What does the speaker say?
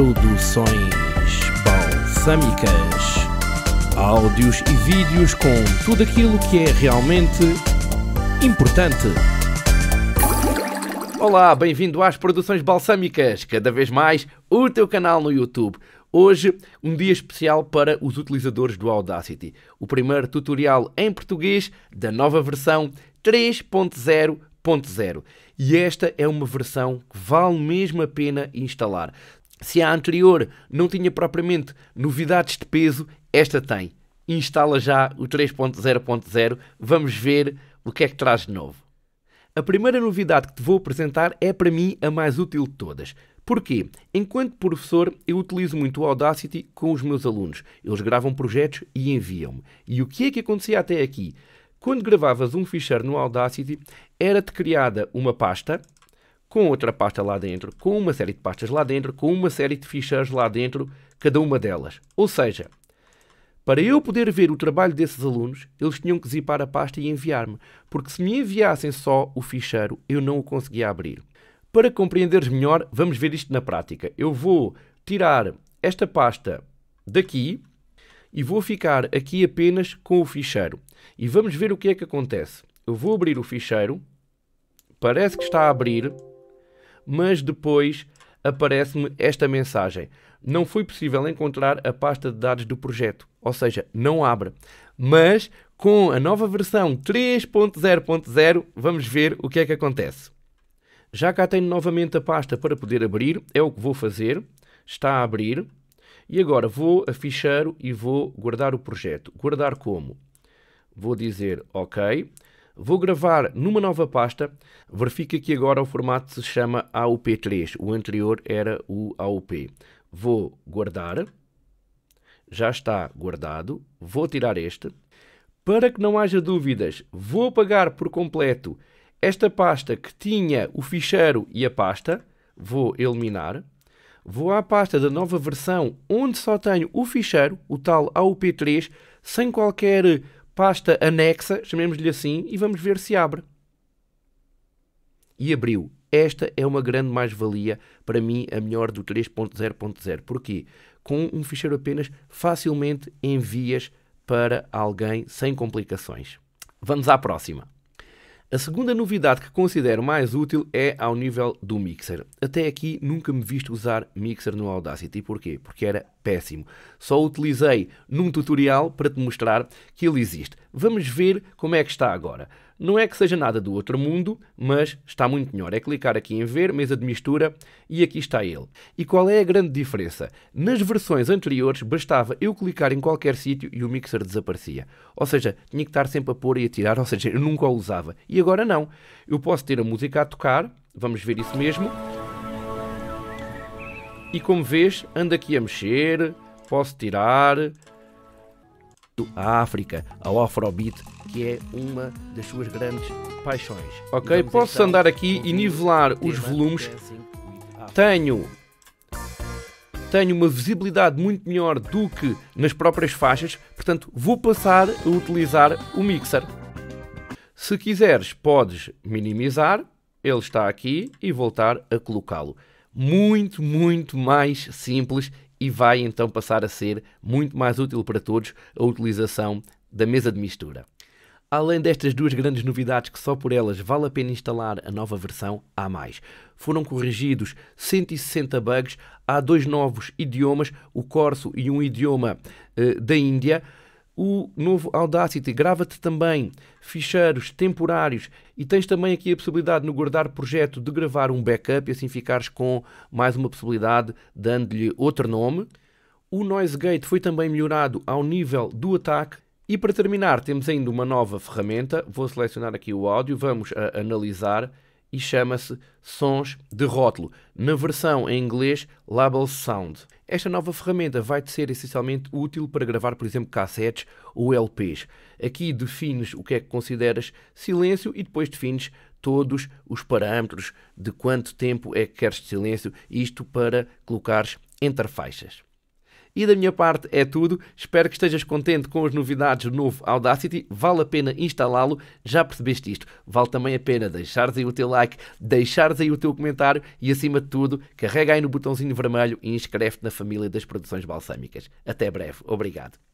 Produções Balsâmicas. Áudios e vídeos com tudo aquilo que é realmente importante. Olá, bem-vindo às Produções Balsâmicas, cada vez mais o teu canal no YouTube. Hoje, um dia especial para os utilizadores do Audacity. O primeiro tutorial em português da nova versão 3.0.0. E esta é uma versão que vale mesmo a pena instalar. Se a anterior não tinha propriamente novidades de peso, esta tem. Instala já o 3.0.0, vamos ver o que é que traz de novo. A primeira novidade que te vou apresentar é para mim a mais útil de todas. Porquê? Enquanto professor, eu utilizo muito o Audacity com os meus alunos. Eles gravam projetos e enviam-me. E o que é que acontecia até aqui? Quando gravavas um ficheiro no Audacity, era-te criada uma pasta com outra pasta lá dentro, com uma série de pastas lá dentro, com uma série de ficheiros lá dentro, cada uma delas. Ou seja, para eu poder ver o trabalho desses alunos, eles tinham que zipar a pasta e enviar-me, porque se me enviassem só o ficheiro, eu não o conseguia abrir. Para compreenderes melhor, vamos ver isto na prática. Eu vou tirar esta pasta daqui e vou ficar aqui apenas com o ficheiro. E vamos ver o que é que acontece. Eu vou abrir o ficheiro, parece que está a abrir, mas depois aparece-me esta mensagem. Não foi possível encontrar a pasta de dados do projeto, ou seja, não abre. Mas com a nova versão 3.0.0 vamos ver o que é que acontece. Já cá tenho novamente a pasta para poder abrir, é o que vou fazer. Está a abrir. E agora vou a ficheiro e vou guardar o projeto. Guardar como? Vou dizer OK. Vou gravar numa nova pasta. Verifica que agora o formato se chama AUP3. O anterior era o AUP. Vou guardar. Já está guardado. Vou tirar este. Para que não haja dúvidas, vou apagar por completo esta pasta que tinha o ficheiro e a pasta. Vou eliminar. Vou à pasta da nova versão onde só tenho o ficheiro, o tal AUP3, sem qualquer pasta anexa, chamemos-lhe assim, e vamos ver se abre. E abriu. Esta é uma grande mais-valia, para mim, a melhor do 3.0.0. Porquê? Com um ficheiro apenas, facilmente envias para alguém sem complicações. Vamos à próxima. A segunda novidade que considero mais útil é ao nível do mixer. Até aqui nunca me viste usar mixer no Audacity. Porquê? Porque era péssimo. Só utilizei num tutorial para te mostrar que ele existe. Vamos ver como é que está agora. Não é que seja nada do outro mundo, mas está muito melhor. É clicar aqui em ver, mesa de mistura, e aqui está ele. E qual é a grande diferença? Nas versões anteriores bastava eu clicar em qualquer sítio e o mixer desaparecia. Ou seja, tinha que estar sempre a pôr e a tirar, ou seja, eu nunca o usava. E agora não. Eu posso ter a música a tocar, vamos ver isso mesmo. E como vês, ando aqui a mexer, posso tirar, à África, ao Afrobeat, que é uma das suas grandes paixões. Ok, então posso então andar aqui e nivelar os volumes. É assim tenho tenho uma visibilidade muito melhor do que nas próprias faixas, portanto vou passar a utilizar o mixer. Se quiseres, podes minimizar, ele está aqui e voltar a colocá-lo. Muito, muito mais simples e vai então passar a ser muito mais útil para todos a utilização da mesa de mistura. Além destas duas grandes novidades que só por elas vale a pena instalar a nova versão, há mais. Foram corrigidos 160 bugs, há dois novos idiomas, o corso e um idioma uh, da Índia, o novo Audacity grava-te também ficheiros temporários e tens também aqui a possibilidade no guardar projeto de gravar um backup e assim ficares com mais uma possibilidade dando-lhe outro nome. O Noise Gate foi também melhorado ao nível do ataque e para terminar temos ainda uma nova ferramenta, vou selecionar aqui o áudio, vamos analisar e chama-se Sons de Rótulo, na versão em inglês Label Sound. Esta nova ferramenta vai te ser essencialmente útil para gravar, por exemplo, cassetes ou LPs. Aqui defines o que é que consideras silêncio e depois defines todos os parâmetros de quanto tempo é que queres de silêncio, isto para colocares entre faixas. E da minha parte é tudo. Espero que estejas contente com as novidades do novo Audacity. Vale a pena instalá-lo, já percebeste isto. Vale também a pena deixares aí o teu like, deixares aí o teu comentário e, acima de tudo, carrega aí no botãozinho vermelho e inscreve-te na família das produções balsâmicas. Até breve. Obrigado.